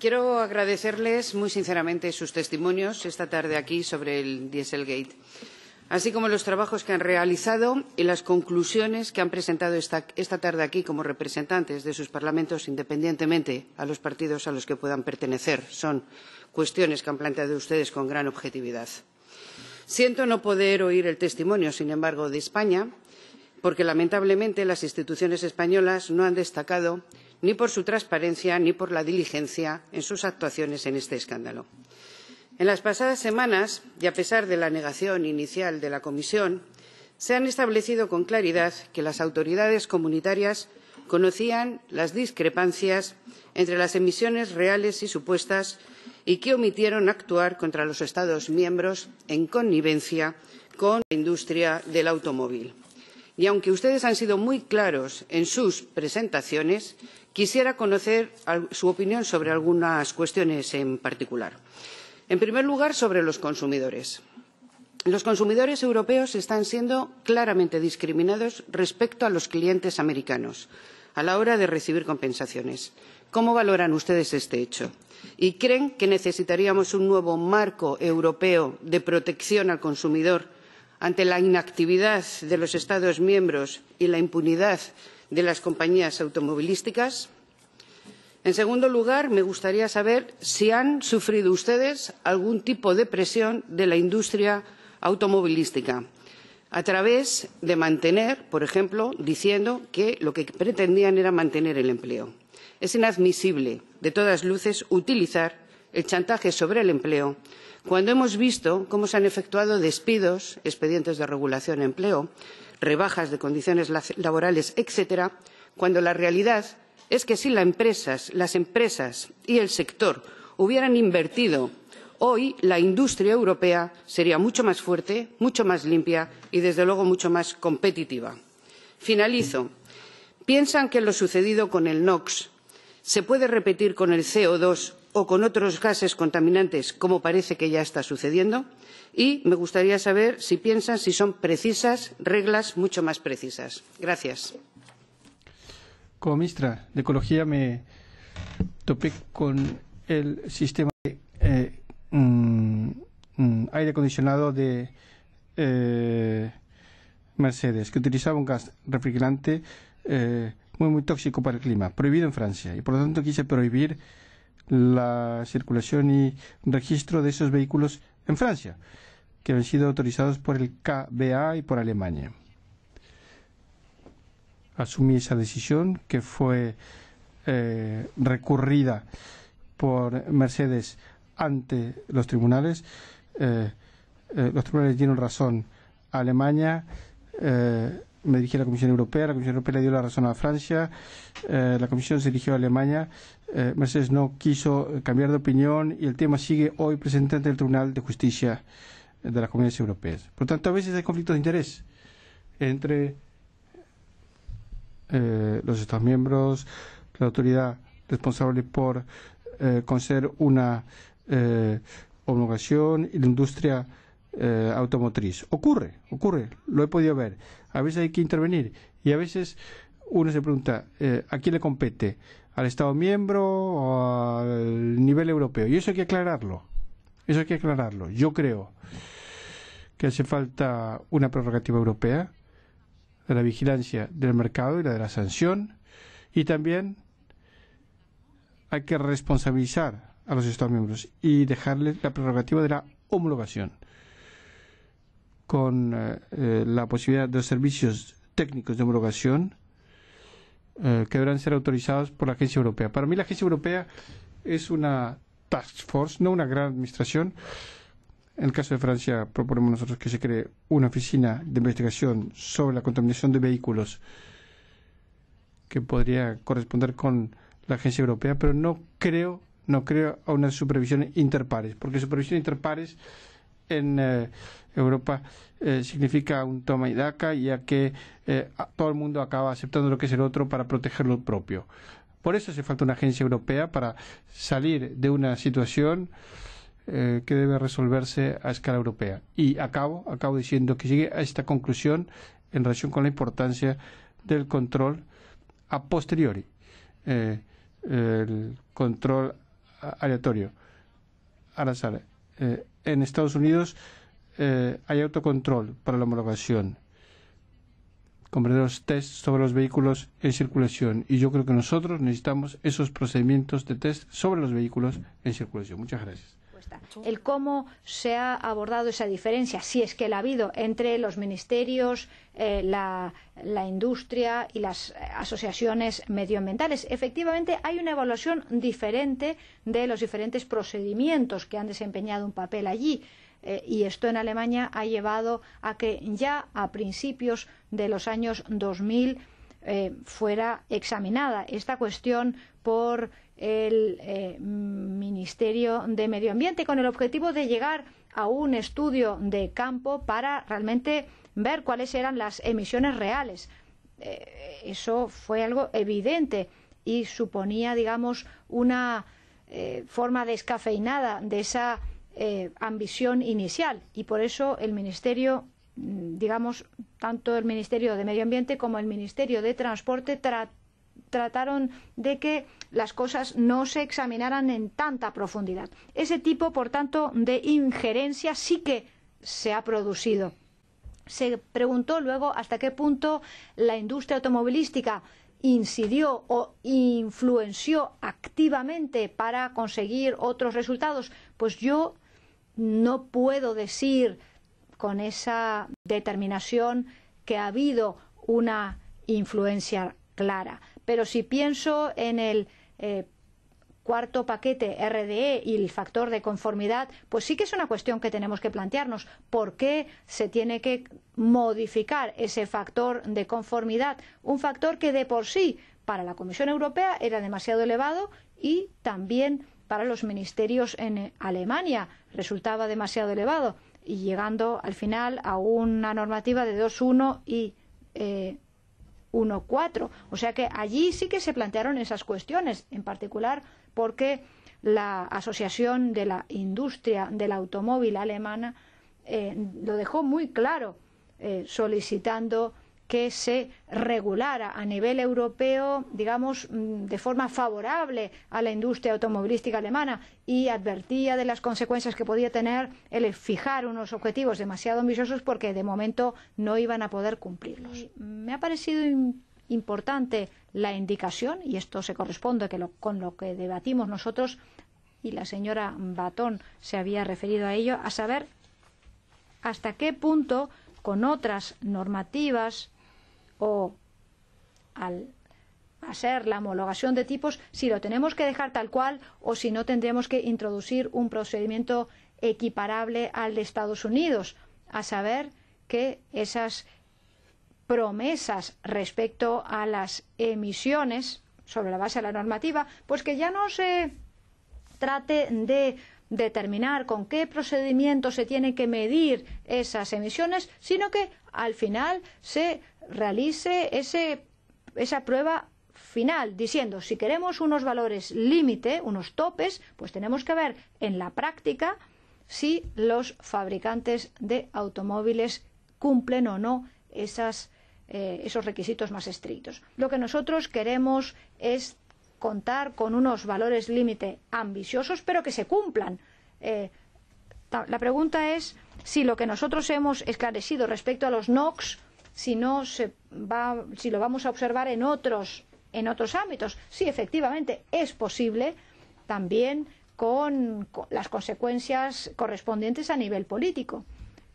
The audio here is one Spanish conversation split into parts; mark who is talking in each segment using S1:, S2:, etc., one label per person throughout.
S1: Quiero agradecerles muy sinceramente sus testimonios esta tarde aquí sobre el Dieselgate, así como los trabajos que han realizado y las conclusiones que han presentado esta, tarde aquí como representantes de sus parlamentos, independientemente a los partidos a los que puedan pertenecer. Son cuestiones que han planteado ustedes con gran objetividad. Siento no poder oír el testimonio, sin embargo, de España, porque lamentablemente las instituciones españolas no han destacado ni por su transparencia ni por la diligencia en sus actuaciones en este escándalo. En las pasadas semanas, y a pesar de la negación inicial de la Comisión, se han establecido con claridad que las autoridades comunitarias conocían las discrepancias entre las emisiones reales y supuestas y que omitieron actuar contra los Estados miembros en connivencia con la industria del automóvil y aunque ustedes han sido muy claros en sus presentaciones quisiera conocer su opinión sobre algunas cuestiones en particular. en primer lugar sobre los consumidores. los consumidores europeos están siendo claramente discriminados respecto a los clientes americanos a la hora de recibir compensaciones. cómo valoran ustedes este hecho? y creen que necesitaríamos un nuevo marco europeo de protección al consumidor ante la inactividad de los Estados miembros y la impunidad de las compañías automovilísticas? En segundo lugar, me gustaría saber si han sufrido ustedes algún tipo de presión de la industria automovilística a través de mantener, por ejemplo, diciendo que lo que pretendían era mantener el empleo. Es inadmisible, de todas luces, utilizar el chantaje sobre el empleo cuando hemos visto cómo se han efectuado despidos expedientes de regulación de empleo rebajas de condiciones laborales etcétera cuando la realidad es que si las empresas y el sector hubieran invertido hoy la industria europea sería mucho más fuerte mucho más limpia y desde luego mucho más competitiva. finalizo piensan que lo sucedido con el nox se puede repetir con el co dos o con otros gases contaminantes, como parece que ya está sucediendo? Y me gustaría saber si piensan si son precisas reglas mucho más precisas. Gracias.
S2: Como ministra de Ecología me topé con el sistema de eh, mm, mm, aire acondicionado de eh, Mercedes, que utilizaba un gas refrigerante eh, muy, muy tóxico para el clima, prohibido en Francia. Y por lo tanto quise prohibir la circulación y registro de esos vehículos en Francia, que han sido autorizados por el KBA y por Alemania. Asumí esa decisión que fue eh, recurrida por Mercedes ante los tribunales. Eh, eh, los tribunales dieron razón a Alemania me dirigí a la Comisión Europea, la Comisión Europea le dio la razón a Francia, eh, la Comisión se dirigió a Alemania, eh, Mercedes no quiso eh, cambiar de opinión y el tema sigue hoy presente ante el Tribunal de Justicia de las Comunidades Europeas. Por tanto, a veces hay conflictos de interés entre los Estados miembros, la autoridad responsable por conceder una homologación y la industria eh, automotriz. Ocurre, ocurre, lo he podido ver. A veces hay que intervenir y a veces uno se pregunta, eh, ¿a quién le compete? ¿Al Estado miembro o al nivel europeo? Y eso hay que aclararlo. Eso hay que aclararlo. Yo creo que hace falta una prerrogativa europea de la vigilancia del mercado y la de la sanción y también hay que responsabilizar a los Estados miembros y dejarles la prerrogativa de la homologación con eh, la posibilidad de servicios técnicos de homologación eh, que deberán ser autorizados por la Agencia Europea. Para mí la Agencia Europea es una task force, no una gran administración. En el caso de Francia proponemos nosotros que se cree una oficina de investigación sobre la contaminación de vehículos que podría corresponder con la Agencia Europea, pero no creo, no creo a una supervisión interpares, porque supervisión interpares en eh, Europa eh, significa un toma y daca, ya que eh, todo el mundo acaba aceptando lo que es el otro para proteger lo propio. Por eso hace falta una agencia europea para salir de una situación que debe resolverse a escala europea. Y acabo, acabo diciendo que sigue a esta conclusión en relación con la importancia del control a posteriori, el control aleatorio, ahora sale en Estados Unidos eh, hay autocontrol para la homologación con los test sobre los vehículos en circulación. Y yo creo que nosotros necesitamos esos procedimientos de test sobre los vehículos en circulación. Muchas gracias
S3: el cómo se ha abordado esa diferencia, si es que la ha habido entre los ministerios, eh, la, industria y las eh, asociaciones medioambientales. Efectivamente, hay una evaluación diferente de los diferentes procedimientos que han desempeñado un papel allí. Eh, y esto en Alemania ha llevado a que ya a principios de los años 2000 eh, fuera examinada esta cuestión por el eh, Ministerio de Medio Ambiente con el objetivo de llegar a un estudio de campo para realmente ver cuáles eran las emisiones reales. Eh, eso fue algo evidente y suponía, digamos, una forma descafeinada de esa ambición inicial y por eso el Ministerio, mm, digamos, tanto el Ministerio de Medio Ambiente como el Ministerio de Transporte trataron de que las cosas no se examinaran en tanta profundidad. Ese tipo, por tanto, de injerencia sí que se ha producido. Se preguntó luego hasta qué punto la industria automovilística incidió o influenció activamente para conseguir otros resultados. Pues yo no puedo decir con esa determinación que ha habido una influencia clara. Pero si pienso en el eh, cuarto paquete RDE y el factor de conformidad, pues sí que es una cuestión que tenemos que plantearnos. ¿Por qué se tiene que modificar ese factor de conformidad? Un factor que de por sí para la Comisión Europea era demasiado elevado y también para los ministerios en Alemania resultaba demasiado elevado y llegando al final a una normativa de 2.1 y 1.4. Eh, o sea que allí sí que se plantearon esas cuestiones, en particular porque la Asociación de la Industria del Automóvil Alemana eh, lo dejó muy claro eh, solicitando que se regulara a nivel europeo, digamos, mm, de forma favorable a la industria automovilística alemana y advertía de las consecuencias que podía tener el fijar unos objetivos demasiado ambiciosos porque de momento no iban a poder cumplirlos. Me ha parecido importante la indicación, y esto se corresponde con lo que debatimos nosotros, y la señora Batón se había referido a ello, a saber hasta qué punto con otras normativas o al hacer la homologación de tipos, si lo tenemos que dejar tal cual o si no tendremos que introducir un procedimiento equiparable al de Estados Unidos, a saber que esas promesas respecto a las emisiones sobre la base de la normativa, pues que ya no se trate de determinar con qué procedimiento se tiene que medir esas emisiones, sino que al final se realice ese, esa prueba final diciendo si queremos unos valores límite, unos topes, pues tenemos que ver en la práctica si los fabricantes de automóviles cumplen o no esas, eh, esos requisitos más estrictos. Lo que nosotros queremos es contar con unos valores límite ambiciosos, pero que se cumplan. Eh, la pregunta es si lo que nosotros hemos esclarecido respecto a los NOx, si, no se va, si lo vamos a observar en otros, en otros ámbitos. Sí, efectivamente, es posible también con, las consecuencias correspondientes a nivel político.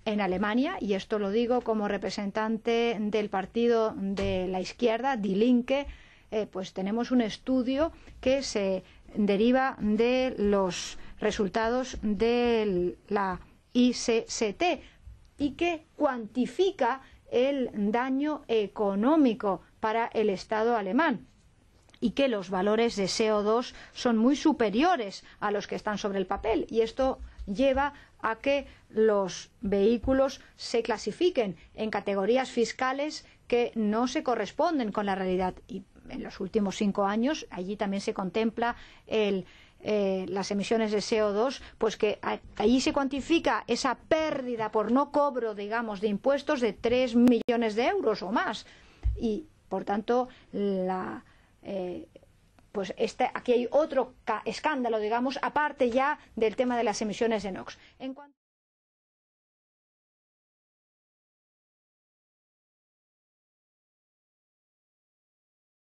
S3: En Alemania, y esto lo digo como representante del partido de la izquierda, Die Linke, eh, pues tenemos un estudio que se deriva de los resultados de la ICCT y que cuantifica el daño económico para el Estado alemán y que los valores de CO2 son muy superiores a los que están sobre el papel y esto lleva a que los vehículos se clasifiquen en categorías fiscales que no se corresponden con la realidad en los últimos cinco años, allí también se contempla el, eh, las emisiones de CO2, pues que allí se cuantifica esa pérdida por no cobro, digamos, de impuestos de 3 millones de euros o más. Y, por tanto, la, eh, pues este, aquí hay otro escándalo, digamos, aparte ya del tema de las emisiones de NOx. En